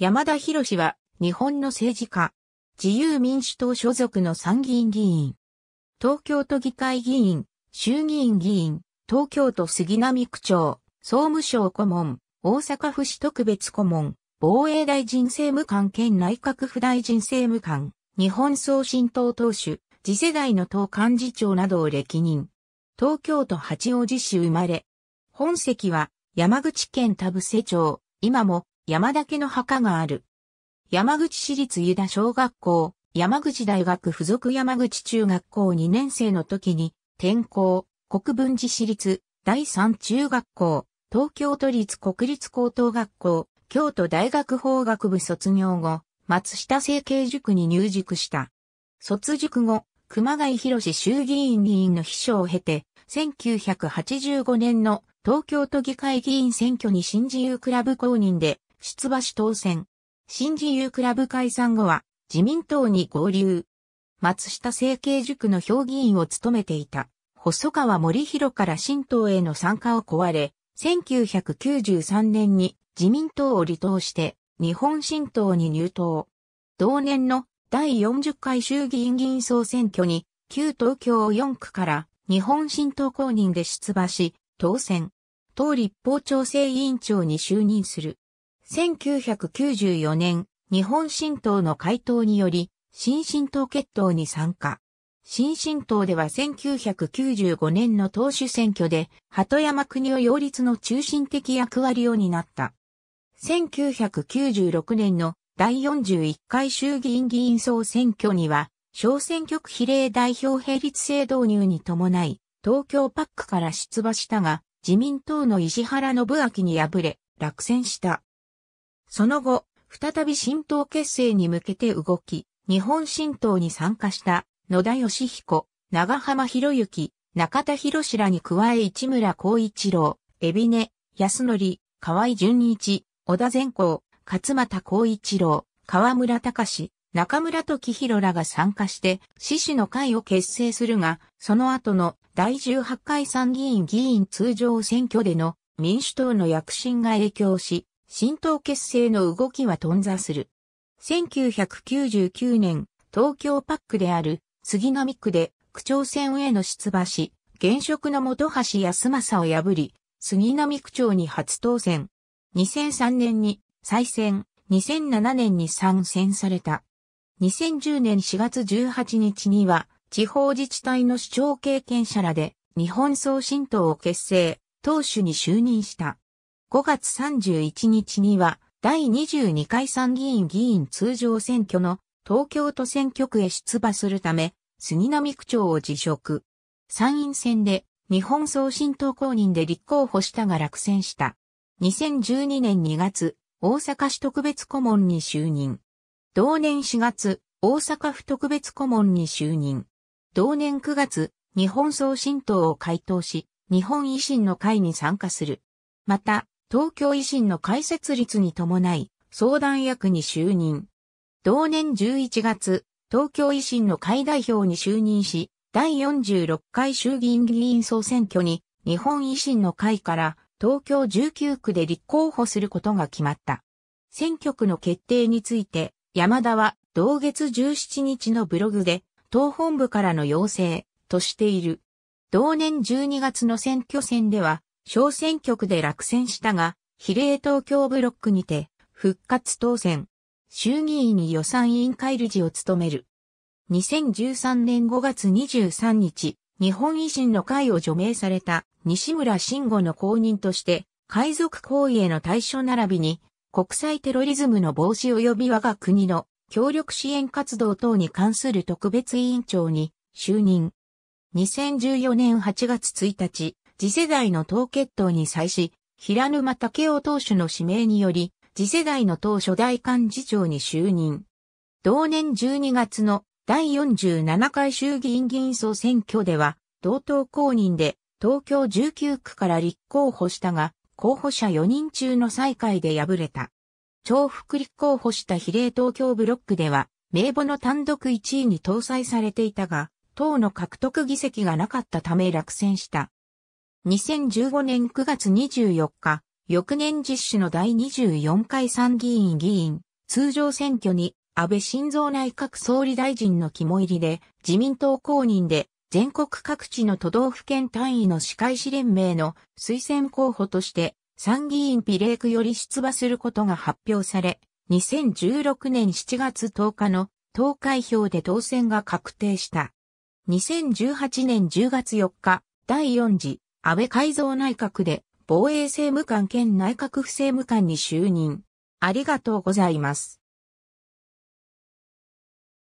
山田博士は、日本の政治家、自由民主党所属の参議院議員、東京都議会議員、衆議院議員、東京都杉並区長、総務省顧問、大阪府市特別顧問、防衛大臣政務官兼内閣府大臣政務官、日本総新党党首、次世代の党幹事長などを歴任。東京都八王子市生まれ。本籍は山口県田伏町、今も山田家の墓がある。山口市立湯田小学校、山口大学附属山口中学校2年生の時に、転校、国分寺市立、第三中学校、東京都立国立高等学校、京都大学法学部卒業後、松下政経塾に入塾した。卒塾後、熊谷博士衆議院議員の秘書を経て、1985年の東京都議会議員選挙に新自由クラブ公認で出馬し当選。新自由クラブ解散後は自民党に合流。松下政経塾の評議員を務めていた、細川森弘から新党への参加を壊れ、1993年に自民党を離党して日本新党に入党。同年の第40回衆議院議員総選挙に旧東京4区から日本新党公認で出馬し、当選。党立法調整委員長に就任する。1994年、日本新党の回答により、新新党決闘に参加。新新党では1995年の党首選挙で、鳩山国を擁立の中心的役割を担った。1996年の第41回衆議院議員総選挙には、小選挙区比例代表並立制導入に伴い、東京パックから出馬したが、自民党の石原信明に敗れ、落選した。その後、再び新党結成に向けて動き、日本新党に参加した野田義彦、長浜博之、中田博士らに加え市村光一郎、海老根、安則、河合淳一、小田善光、勝又光一郎、河村隆、中村時弘らが参加して、獅子の会を結成するが、その後の第18回参議院議員通常選挙での民主党の躍進が影響し、浸透結成の動きは頓挫する。1999年、東京パックである杉並区で区長選への出馬し、現職の本橋康政を破り、杉並区長に初当選。2003年に再選、2007年に参戦された。2010年4月18日には、地方自治体の市長経験者らで、日本総新党を結成、党首に就任した。5月31日には、第22回参議院議員通常選挙の東京都選挙区へ出馬するため、杉並区長を辞職。参院選で日本総新党公認で立候補したが落選した。2012年2月、大阪市特別顧問に就任。同年4月、大阪府特別顧問に就任。同年9月、日本総新党を回答し、日本維新の会に参加する。また、東京維新の開設率に伴い、相談役に就任。同年11月、東京維新の会代表に就任し、第46回衆議院議員総選挙に、日本維新の会から東京19区で立候補することが決まった。選挙区の決定について、山田は同月17日のブログで、党本部からの要請としている。同年12月の選挙戦では、小選挙区で落選したが、比例東京ブロックにて復活当選。衆議院に予算委員会理事を務める。2013年5月23日、日本維新の会を除名された西村慎吾の後任として、海賊行為への対処並びに、国際テロリズムの防止及び我が国の協力支援活動等に関する特別委員長に就任。2014年8月1日、次世代の党決闘に際し、平沼武雄党首の指名により、次世代の党初代幹事長に就任。同年12月の第47回衆議院議員総選挙では、同党公認で東京19区から立候補したが、候補者4人中の最下位で敗れた。重複立候補した比例東京ブロックでは、名簿の単独1位に搭載されていたが、党の獲得議席がなかったため落選した。2015年9月24日、翌年実施の第24回参議院議員、通常選挙に安倍晋三内閣総理大臣の肝入りで自民党公認で全国各地の都道府県単位の司会医連盟の推薦候補として参議院比例区より出馬することが発表され、2016年7月10日の投開票で当選が確定した。2018年10月4日、第4次安倍改造内閣で防衛政務官兼内閣府政務官に就任。ありがとうございます。